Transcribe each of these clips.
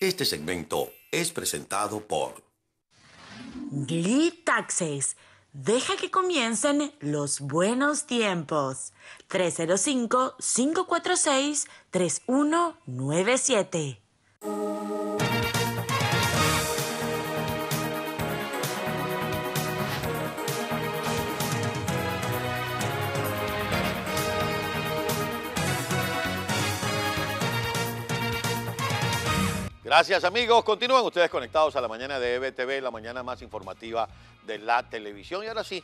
Este segmento es presentado por Glitaxes. Deja que comiencen los buenos tiempos. 305-546-3197. Gracias amigos, continúan ustedes conectados a la mañana de EBTV, la mañana más informativa de la televisión. Y ahora sí,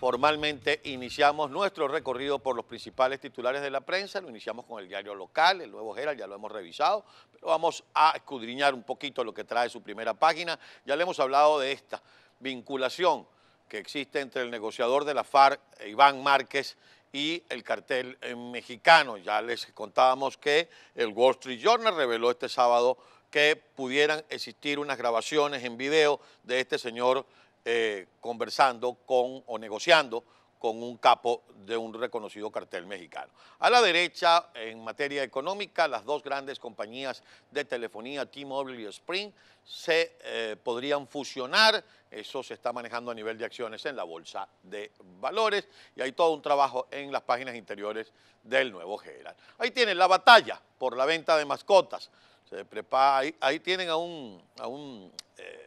formalmente iniciamos nuestro recorrido por los principales titulares de la prensa, lo iniciamos con el diario local, el Nuevo Herald, ya lo hemos revisado, pero vamos a escudriñar un poquito lo que trae su primera página. Ya le hemos hablado de esta vinculación que existe entre el negociador de la FARC, Iván Márquez, y el cartel mexicano. Ya les contábamos que el Wall Street Journal reveló este sábado que pudieran existir unas grabaciones en video de este señor eh, conversando con o negociando con un capo de un reconocido cartel mexicano. A la derecha, en materia económica, las dos grandes compañías de telefonía, T-Mobile y Sprint, se eh, podrían fusionar. Eso se está manejando a nivel de acciones en la bolsa de valores y hay todo un trabajo en las páginas interiores del nuevo General. Ahí tienen la batalla por la venta de mascotas. Se prepara, ahí, tienen a un, a un eh,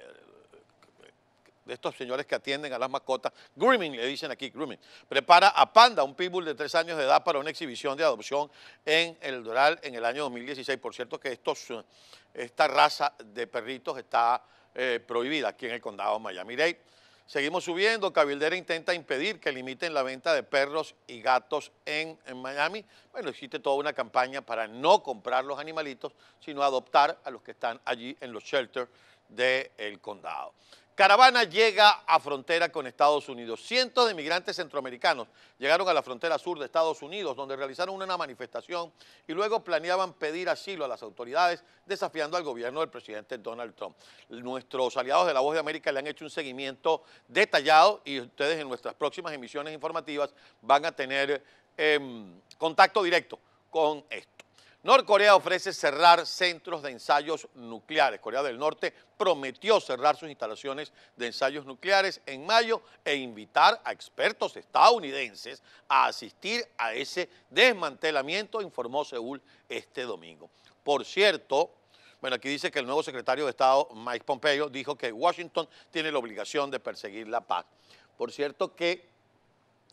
de estos señores que atienden a las mascotas, grooming, le dicen aquí, grooming. Prepara a Panda, un pitbull de tres años de edad, para una exhibición de adopción en el Doral en el año 2016. Por cierto que esta raza de perritos está eh, prohibida aquí en el condado de Miami-Dade. Seguimos subiendo. Cabildera intenta impedir que limiten la venta de perros y gatos en, Miami. Bueno, existe toda una campaña para no comprar los animalitos, sino adoptar a los que están allí en los shelters del condado. Caravana llega a frontera con Estados Unidos. Cientos de migrantes centroamericanos llegaron a la frontera sur de Estados Unidos, donde realizaron una manifestación y luego planeaban pedir asilo a las autoridades, desafiando al gobierno del presidente Donald Trump. Nuestros aliados de La Voz de América le han hecho un seguimiento detallado y ustedes en nuestras próximas emisiones informativas van a tener em, contacto directo con esto. Norcorea ofrece cerrar centros de ensayos nucleares. Corea del Norte prometió cerrar sus instalaciones de ensayos nucleares en mayo e invitar a expertos estadounidenses a asistir a ese desmantelamiento, informó Seúl este domingo. Por cierto, bueno, aquí dice que el nuevo secretario de Estado, Mike Pompeo, dijo que Washington tiene la obligación de perseguir la paz. Por cierto que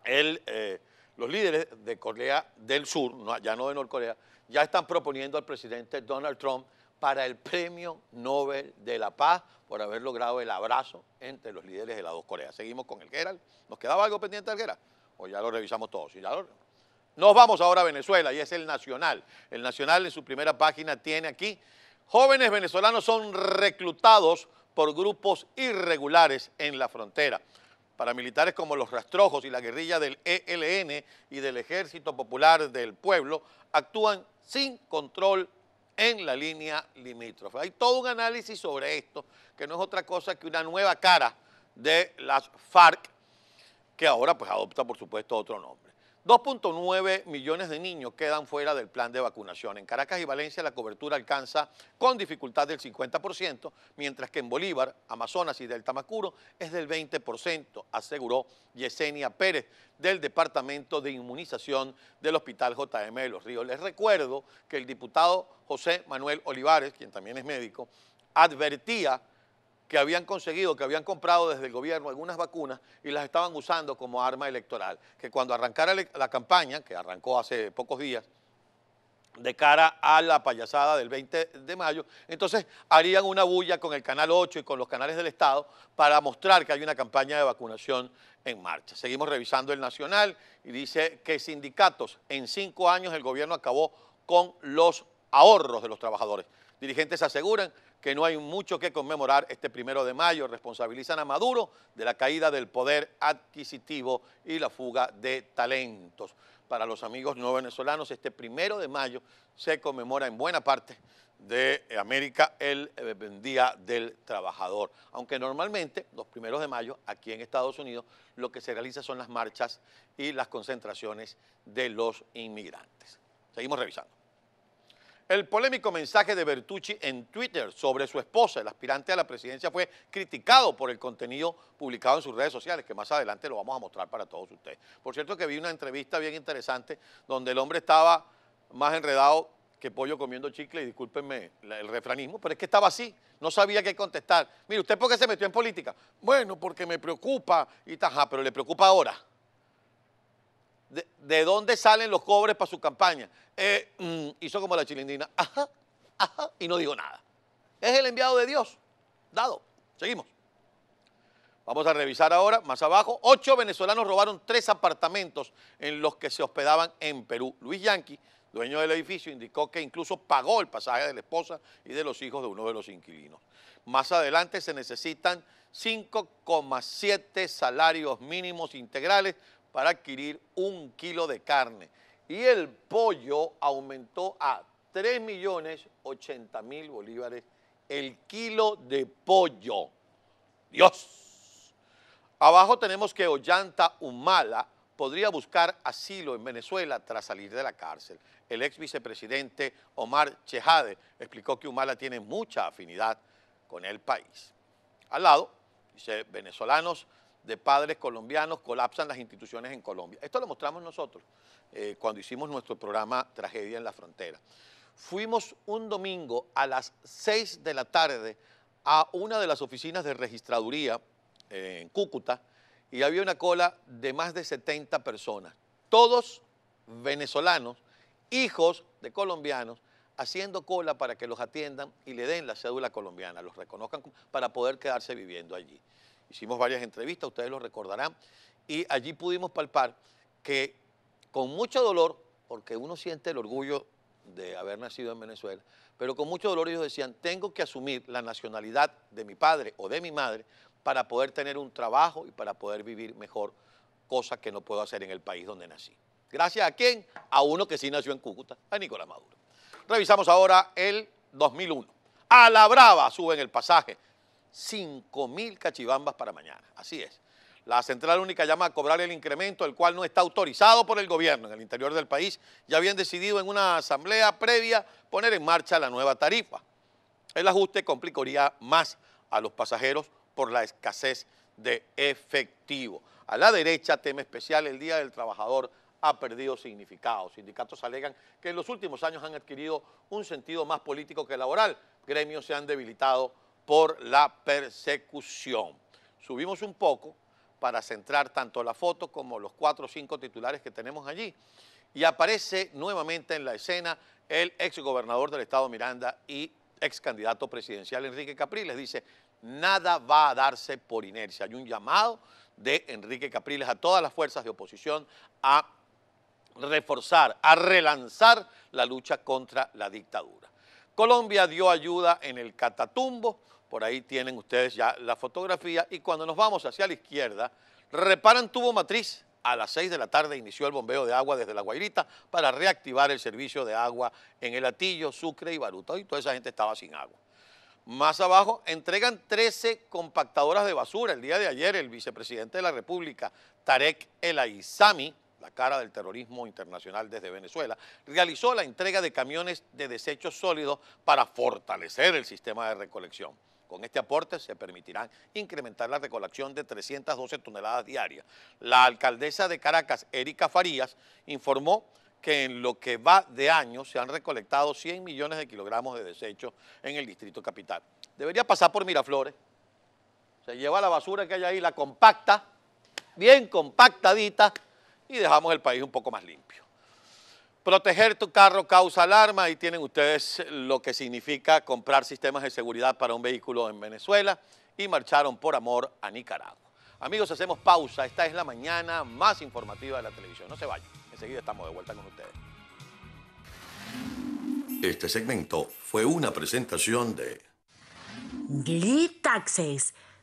eh, los líderes de Corea del Sur, ya no de Norcorea, ya están proponiendo al presidente Donald Trump para el Premio Nobel de la Paz por haber logrado el abrazo entre los líderes de las dos Coreas. Seguimos con el Gerald. ¿Nos quedaba algo pendiente del Gerald? O ya lo revisamos todos. Nos vamos ahora a Venezuela y es el Nacional. El Nacional en su primera página tiene aquí, jóvenes venezolanos son reclutados por grupos irregulares en la frontera paramilitares como los rastrojos y la guerrilla del ELN y del Ejército Popular del Pueblo actúan sin control en la línea limítrofe. Hay todo un análisis sobre esto, que no es otra cosa que una nueva cara de las FARC, que ahora pues adopta por supuesto otro nombre. 2.9 millones de niños quedan fuera del plan de vacunación. En Caracas y Valencia la cobertura alcanza con dificultad del 50%, mientras que en Bolívar, Amazonas y Delta Macuro es del 20%, aseguró Yesenia Pérez del Departamento de Inmunización del Hospital JM de Los Ríos. Les recuerdo que el diputado José Manuel Olivares, quien también es médico, advertía que habían conseguido, que habían comprado desde el gobierno algunas vacunas y las estaban usando como arma electoral. Que cuando arrancara la campaña, que arrancó hace pocos días, de cara a la payasada del 20 de mayo, entonces harían una bulla con el Canal 8 y con los canales del Estado para mostrar que hay una campaña de vacunación en marcha. Seguimos revisando el Nacional y dice que sindicatos, en cinco años el gobierno acabó con los ahorros de los trabajadores. Dirigentes aseguran que no hay mucho que conmemorar este primero de mayo. Responsabilizan a Maduro de la caída del poder adquisitivo y la fuga de talentos. Para los amigos no venezolanos, este primero de mayo se conmemora en buena parte de América el eh, Día del Trabajador. Aunque normalmente los primeros de mayo aquí en Estados Unidos lo que se realiza son las marchas y las concentraciones de los inmigrantes. Seguimos revisando. El polémico mensaje de Bertucci en Twitter sobre su esposa, el aspirante a la presidencia, fue criticado por el contenido publicado en sus redes sociales, que más adelante lo vamos a mostrar para todos ustedes. Por cierto que vi una entrevista bien interesante donde el hombre estaba más enredado que pollo comiendo chicle, y discúlpenme el refranismo, pero es que estaba así, no sabía qué contestar. Mire, ¿usted por qué se metió en política? Bueno, porque me preocupa y pero le preocupa ahora de, dónde salen los cobres para su campaña. hizo eh, mm, como la chilindina, ajá, ajá, y no dijo nada. Es el enviado de Dios. Dado. Seguimos. Vamos a revisar ahora, más abajo. Ocho venezolanos robaron tres apartamentos en los que se hospedaban en Perú. Luis Yanqui, dueño del edificio, indicó que incluso pagó el pasaje de la esposa y de los hijos de uno de los inquilinos. Más adelante se necesitan 5,7 salarios mínimos integrales para adquirir un kilo de carne. Y el pollo aumentó a 3 millones 80 mil bolívares el kilo de pollo. Dios. Abajo tenemos que Ollanta Humala podría buscar asilo en Venezuela tras salir de la cárcel. El ex vicepresidente Omar Chejade explicó que Humala tiene mucha afinidad con el país. Al lado, dice, venezolanos de padres colombianos, colapsan las instituciones en Colombia. Esto lo mostramos nosotros eh, cuando hicimos nuestro programa Tragedia en la Frontera. Fuimos un domingo a las 6 de la tarde a una de las oficinas de registraduría eh, en Cúcuta y había una cola de más de 70 personas, todos venezolanos, hijos de colombianos, haciendo cola para que los atiendan y le den la cédula colombiana, los reconozcan para poder quedarse viviendo allí hicimos varias entrevistas, ustedes lo recordarán, y allí pudimos palpar que con mucho dolor, porque uno siente el orgullo de haber nacido en Venezuela, pero con mucho dolor ellos decían, tengo que asumir la nacionalidad de mi padre o de mi madre para poder tener un trabajo y para poder vivir mejor, cosa que no puedo hacer en el país donde nací. Gracias a quién? A uno que sí nació en Cúcuta, a Nicolás Maduro. Revisamos ahora el 2001. A la brava suben el pasaje 5.000 cachivambas para mañana. Así es. La Central Única llama a cobrar el incremento, el cual no está autorizado por el gobierno en el interior del país. Ya habían decidido en una asamblea previa poner en marcha la nueva tarifa. El ajuste complicaría más a los pasajeros por la escasez de efectivo. A la derecha, tema especial, el Día del Trabajador ha perdido significado. Sindicatos alegan que en los últimos años han adquirido un sentido más político que laboral. Gremios se han debilitado por la persecución. Subimos un poco para centrar tanto la foto como los cuatro o cinco titulares que tenemos allí. Y aparece nuevamente en la escena el exgobernador del estado Miranda y ex candidato presidencial Enrique Capriles. Dice, nada va a darse por inercia. Hay un llamado de Enrique Capriles a todas las fuerzas de oposición a reforzar, a relanzar la lucha contra la dictadura. Colombia dio ayuda en el Catatumbo, por ahí tienen ustedes ya la fotografía. Y cuando nos vamos hacia la izquierda, reparan tubo matriz. A las 6 de la tarde inició el bombeo de agua desde La Guairita para reactivar el servicio de agua en El Atillo, Sucre y Baruta. Y toda esa gente estaba sin agua. Más abajo, entregan 13 compactadoras de basura. El día de ayer, el vicepresidente de la República, Tarek El Aizami, la cara del terrorismo internacional desde Venezuela, realizó la entrega de camiones de desechos sólidos para fortalecer el sistema de recolección. Con este aporte se permitirá incrementar la recolección de 312 toneladas diarias. La alcaldesa de Caracas, Erika Farías, informó que en lo que va de año se han recolectado 100 millones de kilogramos de desechos en el distrito capital. Debería pasar por Miraflores, se lleva la basura que hay ahí, la compacta, bien compactadita, y dejamos el país un poco más limpio. Proteger tu carro causa alarma y tienen ustedes lo que significa comprar sistemas de seguridad para un vehículo en Venezuela y marcharon por amor a Nicaragua. Amigos, hacemos pausa. Esta es la mañana más informativa de la televisión. No se vayan. Enseguida estamos de vuelta con ustedes. Este segmento fue una presentación de...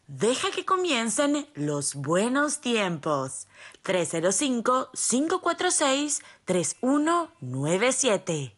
Deja que comiencen los buenos tiempos. 305-546-3197.